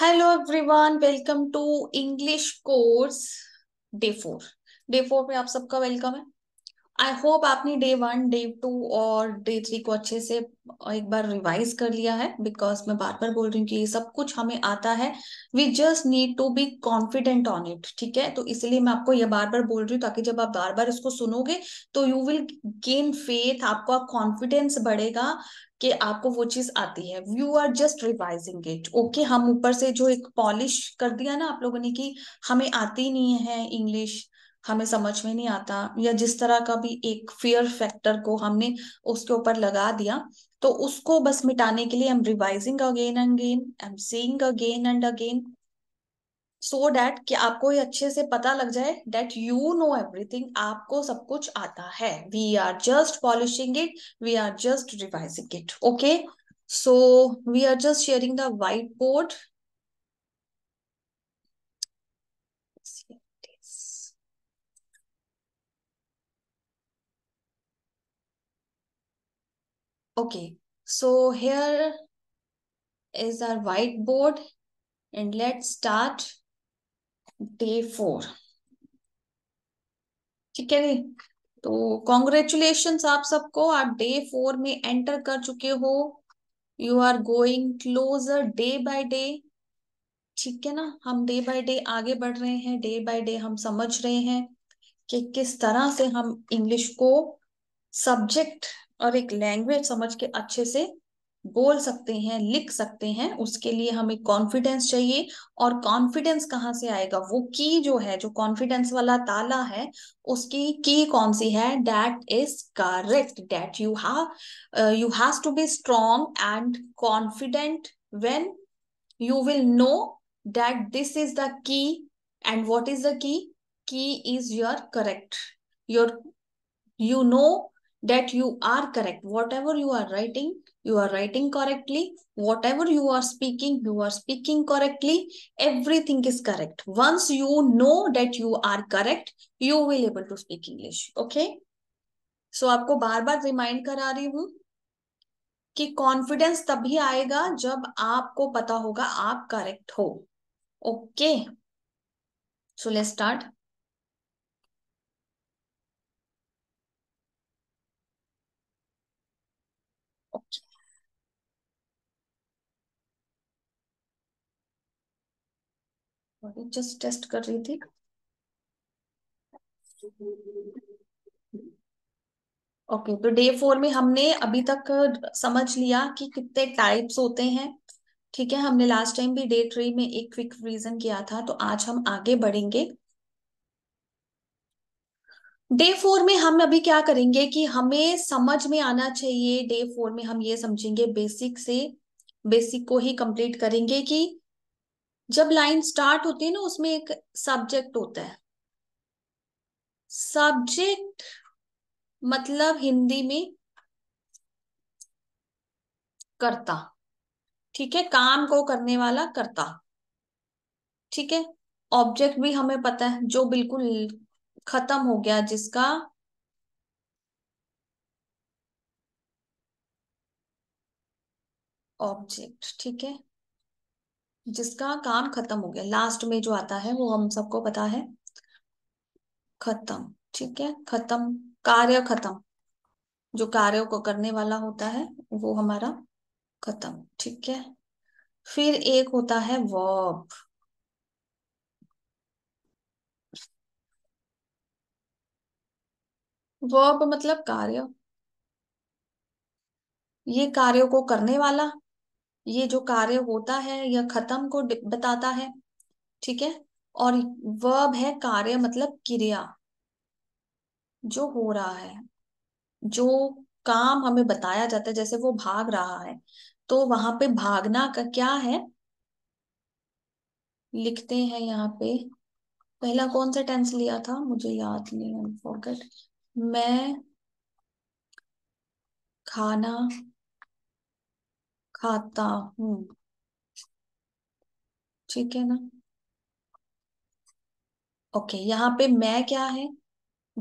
Hello everyone welcome to English course day four day four में आप सबका welcome है आई होप आपने डे वन डे टू और डे थ्री को अच्छे से एक बार रिवाइज कर लिया है बिकॉज मैं बार बार बोल रही हूँ कि ये सब कुछ हमें आता है we just need to be confident on it ठीक है तो इसलिए मैं आपको ये बार बार बोल रही हूँ ताकि जब आप बार बार इसको सुनोगे तो यू विल गेन फेथ आपका कॉन्फिडेंस बढ़ेगा कि आपको वो चीज आती है you are just revising it okay हम ऊपर से जो एक पॉलिश कर दिया ना आप लोगों ने कि हमें आती नहीं है इंग्लिश हमें समझ में नहीं आता या जिस तरह का भी एक फियर फैक्टर को हमने उसके ऊपर लगा दिया तो उसको बस मिटाने के लिए I am revising again and again I am seeing again and again so that कि आपको ये अच्छे से पता लग जाए डैट यू नो एवरीथिंग आपको सब कुछ आता है we are just polishing it we are just revising it okay so we are just sharing the whiteboard Okay, so here is our whiteboard and let's start day 4 ठीक है तो congratulation आप सबको आप डे फोर में enter कर चुके हो you are going closer day by day ठीक है ना हम डे बाय डे आगे बढ़ रहे हैं डे बाय डे हम समझ रहे हैं कि किस तरह से हम इंग्लिश को सब्जेक्ट और एक लैंग्वेज समझ के अच्छे से बोल सकते हैं लिख सकते हैं उसके लिए हमें कॉन्फिडेंस चाहिए और कॉन्फिडेंस कहाँ से आएगा वो की जो है जो कॉन्फिडेंस वाला ताला है उसकी की कौन सी है that is correct that you have you has to be strong and confident when you will know that this is the key and what is the key key is your correct your you know that you are correct. Whatever you are writing, you are writing correctly. Whatever you are speaking, you are speaking correctly. Everything is correct. Once you know that you are correct, you will able to speak English. Okay? So so, आपको बार बार remind करा रही हूँ कि confidence तभी आएगा जब आपको पता होगा आप करेक्ट हो okay so let's start just test कर रही थी ओके okay, तो डे फोर में हमने अभी तक समझ लिया कि कितने टाइप्स होते हैं ठीक है हमने लास्ट टाइम भी डे थ्री में एक क्विक रीजन किया था तो आज हम आगे बढ़ेंगे डे फोर में हम अभी क्या करेंगे कि हमें समझ में आना चाहिए डे फोर में हम ये समझेंगे बेसिक से बेसिक को ही कंप्लीट करेंगे कि जब लाइन स्टार्ट होती है ना उसमें एक सब्जेक्ट होता है सब्जेक्ट मतलब हिंदी में करता ठीक है काम को करने वाला करता ठीक है ऑब्जेक्ट भी हमें पता है जो बिल्कुल खत्म हो गया जिसका ऑब्जेक्ट ठीक है जिसका काम खत्म हो गया लास्ट में जो आता है वो हम सबको पता है खत्म ठीक है खत्म कार्य खत्म जो कार्यों को करने वाला होता है वो हमारा खत्म ठीक है फिर एक होता है वॉब वर्ब मतलब कार्य ये कार्यों को करने वाला ये जो कार्य होता है या खत्म को बताता है ठीक है और वर्ब है कार्य मतलब क्रिया जो हो रहा है जो काम हमें बताया जाता है जैसे वो भाग रहा है तो वहां पे भागना का क्या है लिखते हैं यहाँ पे पहला कौन सा टेंस लिया था मुझे याद नहीं फॉरगेट मैं खाना खाता हूं ठीक है ना ओके यहाँ पे मैं क्या है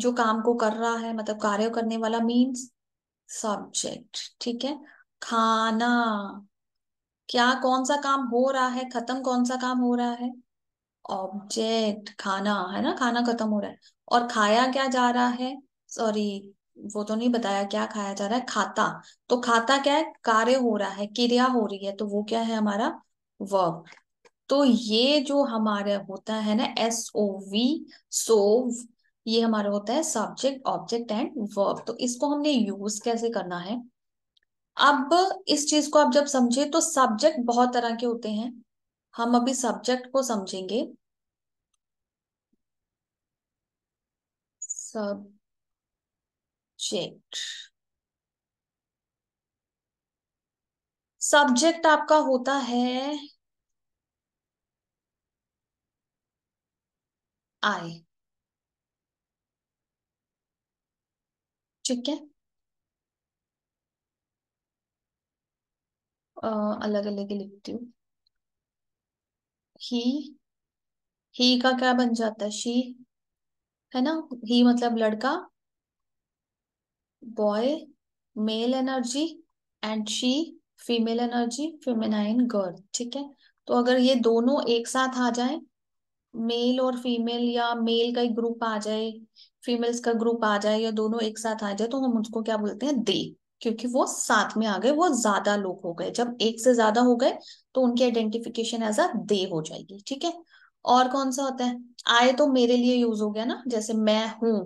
जो काम को कर रहा है मतलब कार्य करने वाला मीन्स सब्जेक्ट ठीक है खाना क्या कौन सा काम हो रहा है खत्म कौन सा काम हो रहा है ऑब्जेक्ट खाना है ना खाना खत्म हो रहा है और खाया क्या जा रहा है सॉरी वो तो नहीं बताया क्या खाया जा रहा है खाता तो खाता क्या है कार्य हो रहा है क्रिया हो रही है तो वो क्या है हमारा वर्ब तो ये जो हमारे होता है ना एस ओ वी सोव ये हमारा होता है सब्जेक्ट ऑब्जेक्ट एंड वर्ब तो इसको हमने यूज कैसे करना है अब इस चीज को आप जब समझे तो सब्जेक्ट बहुत तरह के होते हैं हम अभी सब्जेक्ट को समझेंगे सब सब्जेक्ट सब्जेक्ट आपका होता है आई ठीक है अलग अलग लिखती हूँ ही ही का क्या बन जाता है शी है ना ही मतलब लड़का boy male energy and she female energy feminine girl ठीक है तो अगर ये दोनों एक साथ आ जाए मेल और फीमेल या मेल का एक ग्रुप आ जाए फीमेल्स का ग्रुप आ जाए या दोनों एक साथ आ जाए तो हम उसको क्या बोलते हैं दे क्योंकि वो साथ में आ गए वो ज्यादा लोग हो गए जब एक से ज्यादा हो गए तो उनकी आइडेंटिफिकेशन एज अ दे हो जाएगी ठीक है और कौन सा होता है आए तो मेरे लिए यूज हो गया ना जैसे मैं हूं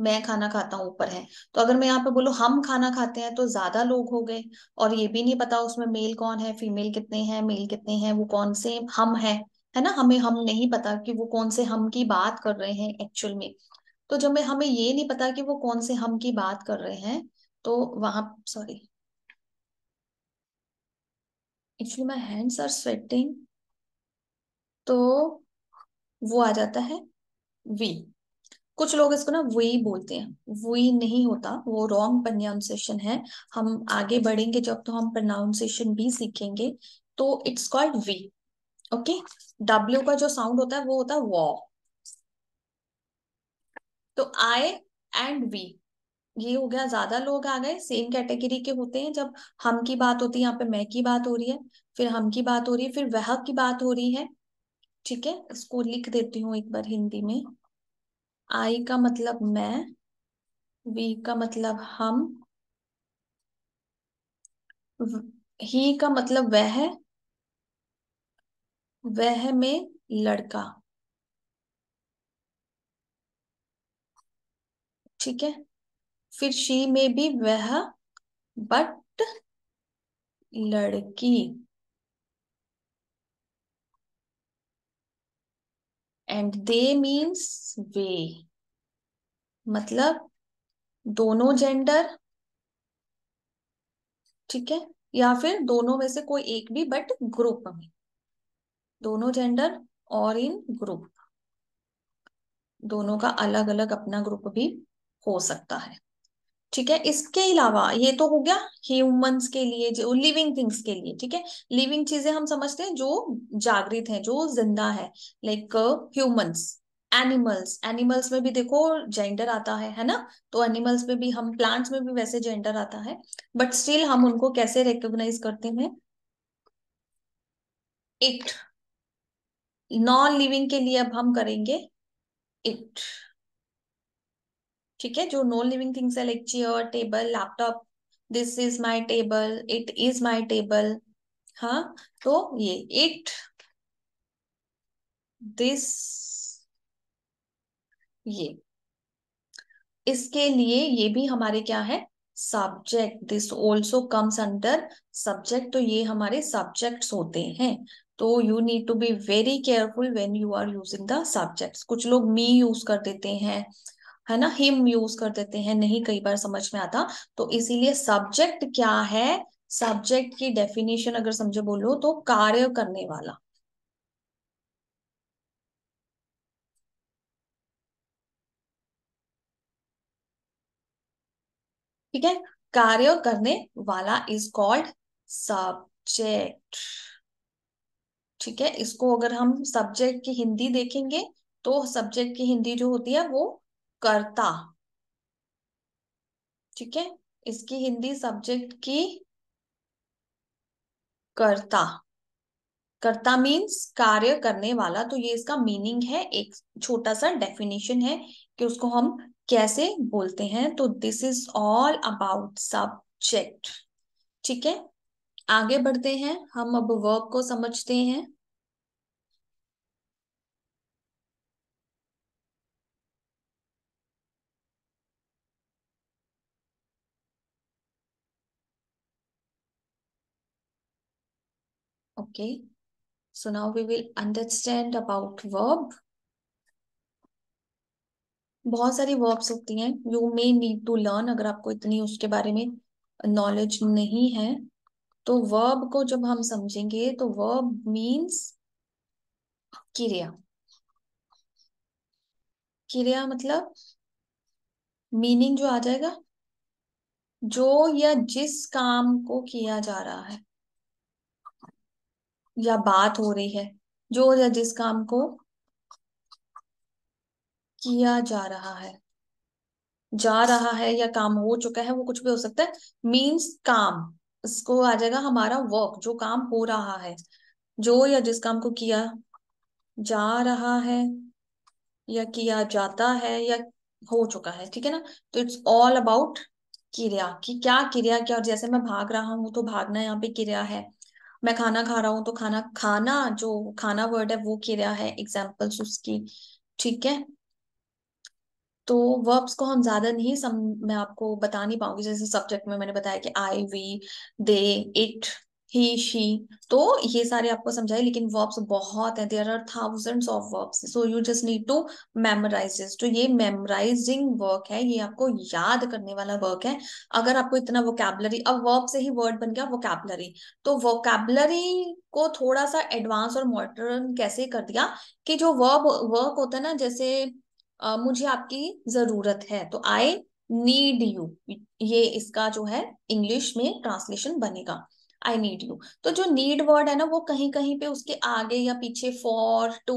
मैं खाना खाता हूँ ऊपर है तो अगर मैं यहाँ पे बोलू हम खाना खाते हैं तो ज्यादा लोग हो गए और ये भी नहीं पता उसमें मेल कौन है फीमेल कितने हैं मेल कितने हैं वो कौन से हम है है ना हमें हम नहीं पता कि वो कौन से हम की बात कर रहे हैं एक्चुअल में तो जब मैं हमें ये नहीं पता कि वो कौन से हम की बात कर रहे हैं तो वहां sorry actually my hands are sweating तो वो आ जाता है वी कुछ लोग इसको ना वही बोलते हैं वुई नहीं होता वो रॉन्ग प्रनाउंसिएशन है हम आगे बढ़ेंगे जब तो हम प्रनाउंसिएशन भी सीखेंगे तो it's called V okay W का जो साउंड होता है वो होता है वॉ तो आई एंड वी ये हो गया ज्यादा लोग आ गए सेम कैटेगरी के होते हैं जब हम की बात होती है यहाँ पे मैं की बात हो रही है फिर हम की बात हो रही है फिर वह की बात हो रही है ठीक है इसको लिख देती हूँ एक बार हिंदी में आई का मतलब मैं वी का मतलब हम ही का मतलब वह वह में लड़का ठीक है फिर शी में भी वह बट लड़की एंड दे मीन्स वे मतलब दोनों जेंडर ठीक है या फिर दोनों में से कोई एक भी बट ग्रुप में दोनों जेंडर और इन ग्रुप दोनों का अलग अलग अपना ग्रुप भी हो सकता है ठीक है इसके अलावा ये तो हो गया ह्यूमंस के लिए जो लिविंग थिंग्स के लिए ठीक है लिविंग चीजें हम समझते हैं जो जागृत हैं जो जिंदा है लाइक ह्यूमंस एनिमल्स एनिमल्स में भी देखो जेंडर आता है है ना तो एनिमल्स में भी हम प्लांट्स में भी वैसे जेंडर आता है बट स्टिल हम उनको कैसे रिकोगनाइज करते हैं इट नॉन लिविंग के लिए अब हम करेंगे इट ठीक है जो नॉन लिविंग थिंग्स है like chair table laptop this is my table it is my table हाँ तो ये इट दिस ये इसके लिए ये भी हमारे क्या है subject this also comes under subject तो ये हमारे सब्जेक्ट्स होते हैं तो you need to be very careful when you are using the subjects कुछ लोग मी यूज कर देते हैं है ना हिम यूज कर देते हैं नहीं कई बार समझ में आता तो इसीलिए सब्जेक्ट क्या है सब्जेक्ट की डेफिनेशन अगर समझे बोलो तो कार्य करने वाला ठीक है कार्य करने वाला इज कॉल्ड सब्जेक्ट ठीक है इसको अगर हम सब्जेक्ट की हिंदी देखेंगे तो सब्जेक्ट की हिंदी जो होती है वो करता ठीक है इसकी हिंदी सब्जेक्ट की करता करता मीन्स कार्य करने वाला तो ये इसका मीनिंग है एक छोटा सा डेफिनेशन है कि उसको हम कैसे बोलते हैं तो this is all about subject ठीक है आगे बढ़ते हैं हम अब वर्ब को समझते हैं Okay. So now we will understand about verb. बहुत सारी verbs होती हैं you may need to learn अगर आपको इतनी उसके बारे में knowledge नहीं है तो verb को जब हम समझेंगे तो verb means क्रिया क्रिया मतलब मीनिंग जो आ जाएगा जो या जिस काम को किया जा रहा है या बात हो रही है जो या जिस काम को किया जा रहा है जा रहा है या काम हो चुका है वो कुछ भी हो सकता है मीन्स काम इसको आ जाएगा हमारा वर्क जो काम हो रहा है जो या जिस काम को किया जा रहा है या किया जाता है या हो चुका है ठीक है ना तो इट्स ऑल अबाउट क्रिया की क्या क्रिया क्या और जैसे मैं भाग रहा हूं तो भागना यहाँ पे क्रिया है मैं खाना खा रहा हूँ तो खाना खाना जो खाना वर्ड है वो किया है एग्जाम्पल्स उसकी ठीक है तो वर्ब्स को हम ज्यादा नहीं सम मैं आपको बता नहीं पाऊंगी जैसे सब्जेक्ट में मैंने बताया कि I we they it he she तो ये सारे आपको समझाए लेकिन वर्ब्स बहुत हैं there are thousands of verbs so you just need to memorise तो ये मेमोराइजिंग वर्क है ये आपको याद करने वाला वर्क है अगर आपको इतना वोकेबलरी अब वर्ब से ही वर्ड बन गया वोकेबलरी तो वोकेबलरी को थोड़ा सा एडवांस और मॉडर्न कैसे कर दिया कि जो वर्ब वर्क होता है ना जैसे आ, मुझे आपकी जरूरत है तो आई नीड यू ये इसका जो है इंग्लिश में ट्रांसलेशन बनेगा आई नीड यू तो जो नीड वर्ड है ना वो कहीं कहीं पे उसके आगे या पीछे फॉर टू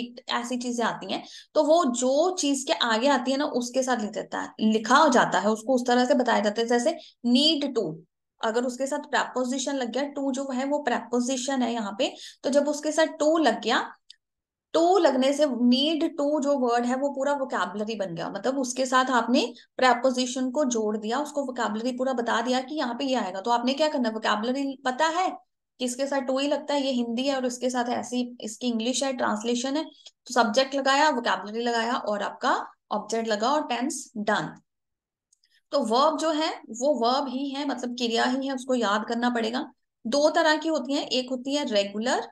इट ऐसी चीजें आती हैं तो वो जो चीज के आगे आती है ना उसके साथ लिख देता है लिखा हो जाता है उसको उस तरह से बताया जाता है जैसे नीड टू अगर उसके साथ प्रेपोजिशन लग गया टू जो है वो प्रेपोजिशन है यहाँ पे तो जब उसके साथ टू लग गया टू लगने से नीड टू जो वर्ड है वो पूरा वोकैबलरी बन गया मतलब उसके साथ आपने प्रेपोजिशन को जोड़ दिया उसको वोकैबलरी पूरा बता दिया कि यहाँ पे ये आएगा तो आपने क्या करना वोकैबलरी पता है कि इसके साथ टू ही लगता है ये हिंदी है और इसके साथ ऐसी इसकी इंग्लिश है ट्रांसलेशन है तो सब्जेक्ट लगाया वोकैबलरी लगाया और आपका ऑब्जेक्ट लगा और टेंस डन तो वर्ब जो है वो वर्ब ही है मतलब क्रिया ही है उसको याद करना पड़ेगा दो तरह की होती है एक होती है रेगुलर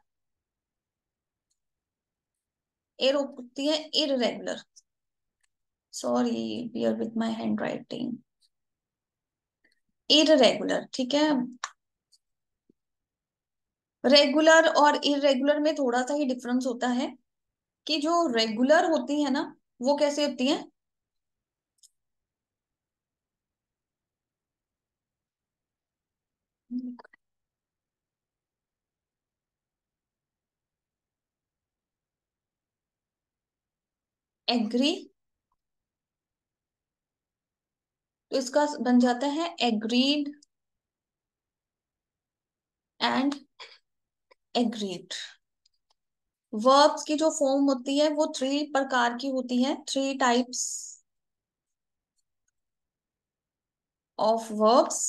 एर होती है irregular sorry bear with my handwriting irregular ठीक है रेगुलर और इरेगुलर में थोड़ा सा ही डिफरेंस होता है कि जो रेगुलर होती है ना वो कैसे होती है Look. एग्री तो इसका बन जाता है एग्रीड एंड एग्रीड वर्ब्स की जो फॉर्म होती है वो थ्री प्रकार की होती है three types of verbs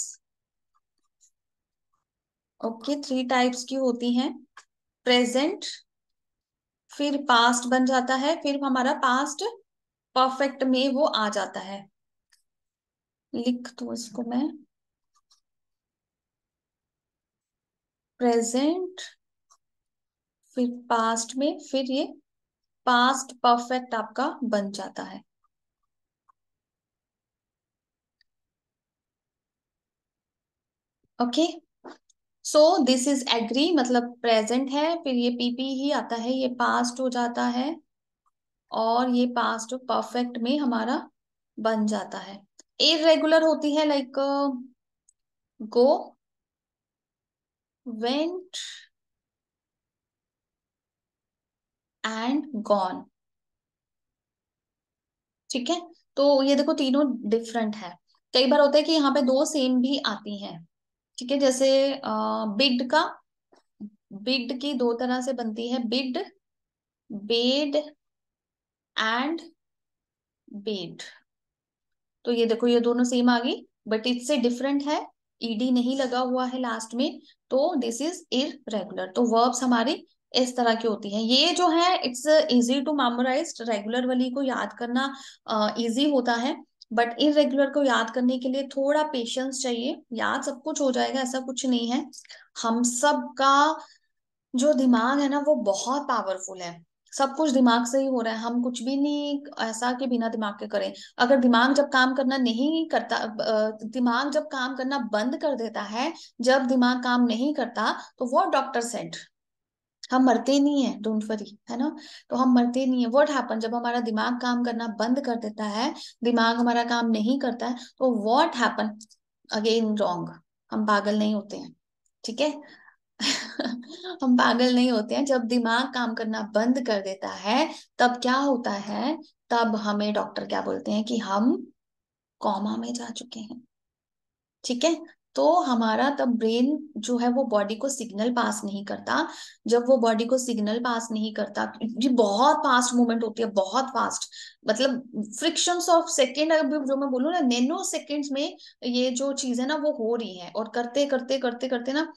okay three types की होती हैं प्रेजेंट फिर पास्ट बन जाता है फिर हमारा पास्ट परफेक्ट में वो आ जाता है लिख दू इसको मैं प्रेजेंट फिर पास्ट में फिर ये पास्ट परफेक्ट आपका बन जाता है okay okay? So this is agree मतलब प्रेजेंट है फिर ये पीपी ही आता है ये पास्ट हो जाता है और ये पास्ट परफेक्ट में हमारा बन जाता है इरेगुलर होती है like go went and gone ठीक है तो ये देखो तीनों डिफरेंट है कई बार होता है कि यहाँ पे दो सेम भी आती हैं ठीक है जैसे बिड का बिड की दो तरह से बनती है बिड बेड एंड बेड तो ये देखो ये दोनों सेम आ गई बट इससे डिफरेंट है ईडी नहीं लगा हुआ है लास्ट में तो दिस इज इरेगुलर तो वर्ब्स हमारी इस तरह की होती है ये जो है it's easy to memorise regular वाली को याद करना इजी uh, होता है बट इरेगुलर को याद करने के लिए थोड़ा पेशेंस चाहिए याद सब कुछ हो जाएगा ऐसा कुछ नहीं है हम सब का जो दिमाग है ना वो बहुत पावरफुल है सब कुछ दिमाग से ही हो रहा है हम कुछ भी नहीं ऐसा कि बिना दिमाग के करें अगर दिमाग जब काम करना नहीं करता दिमाग जब काम करना बंद कर देता है जब दिमाग काम नहीं करता तो वो डॉक्टर सेट हम मरते नहीं है डोंट वरी है ना तो हम मरते नहीं है वॉट हैपन जब हमारा दिमाग काम करना बंद कर देता है दिमाग हमारा काम नहीं करता है तो वॉट हैपन अगेन रॉन्ग हम पागल नहीं होते हैं ठीक है हम पागल नहीं होते हैं जब दिमाग काम करना बंद कर देता है तब क्या होता है तब हमें डॉक्टर क्या बोलते हैं कि हम कॉमा में जा चुके हैं ठीक है तो हमारा तब ब्रेन जो है वो बॉडी को सिग्नल पास नहीं करता जब वो बॉडी को सिग्नल पास नहीं करता ये बहुत फास्ट मूवमेंट होती है बहुत फास्ट मतलब फ्रिक्शन ऑफ सेकेंड अगर जो मैं बोलू ना नैनो सेकेंड्स में ये जो चीज है ना वो हो रही है और करते करते करते करते ना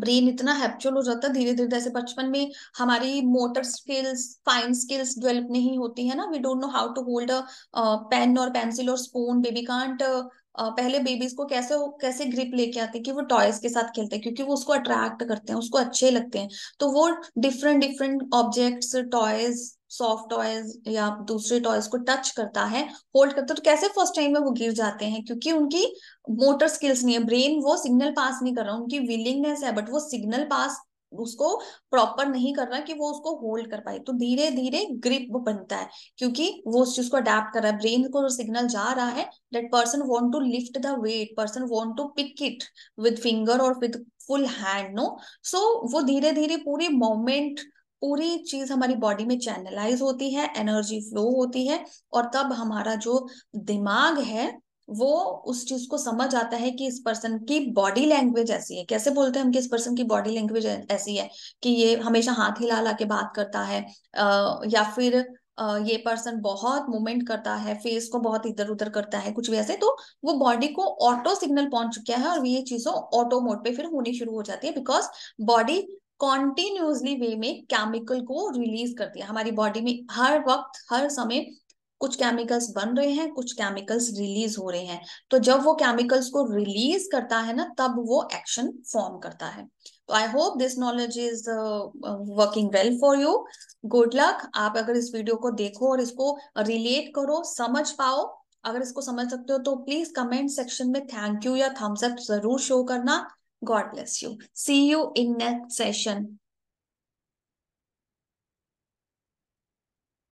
ब्रेन इतना हैप्चुअल हो जाता है धीरे धीरे जैसे बचपन में हमारी motor skills fine skills develop नहीं होती है ना we don't know how to hold a pen और पेंसिल और स्पून बेबी कांट पहले बेबीज को कैसे कैसे ग्रिप लेके आते हैं कि वो टॉयज के साथ खेलते हैं क्योंकि वो उसको अट्रैक्ट करते हैं उसको अच्छे लगते हैं तो वो different different objects toys soft toys या दूसरे टॉयज को टच करता है होल्ड करता है तो कैसे फर्स्ट टाइम में वो गिर जाते हैं क्योंकि उनकी मोटर स्किल्स नहीं है ब्रेन वो सिग्नल पास नहीं कर रहा उनकी विलिंगनेस है बट वो सिग्नल पास उसको प्रॉपर नहीं करना कि वो उसको होल्ड कर पाए तो धीरे धीरे ग्रिप बनता है क्योंकि वो उस चीज को अडेप्ट कर रहा है ब्रेन को सिग्नल जा रहा है that person want to lift the weight person want to pick it with finger और with full hand no so वो धीरे धीरे पूरी मोमेंट पूरी चीज हमारी बॉडी में चैनलाइज होती है एनर्जी फ्लो होती है और तब हमारा जो दिमाग है वो उस चीज को समझ आता है कि इस पर्सन की बॉडी लैंग्वेज ऐसी है कैसे बोलते हैं हम कि इस पर्सन की बॉडी लैंग्वेज ऐसी है कि ये हमेशा हाथ हिला ला के बात करता है आ, या फिर आ, ये पर्सन बहुत मूवमेंट करता है फेस को बहुत इधर उधर करता है कुछ भी ऐसे तो वो बॉडी को ऑटो सिग्नल पहुंच चुका है और ये चीजों ऑटो मोड पे फिर होनी शुरू हो जाती है बिकॉज बॉडी कॉन्टिन्यूसली वे में केमिकल को रिलीज करती है हमारी बॉडी में हर वक्त हर समय कुछ केमिकल्स बन रहे हैं कुछ केमिकल्स रिलीज हो रहे हैं तो जब वो केमिकल्स को रिलीज करता है ना तब वो एक्शन फॉर्म करता है तो I hope this knowledge is working well for you good luck आप अगर इस वीडियो को देखो और इसको रिलेट करो समझ पाओ अगर इसको समझ सकते हो तो प्लीज कमेंट सेक्शन में थैंक यू या थम्स जरूर शो करना God bless you see you in next session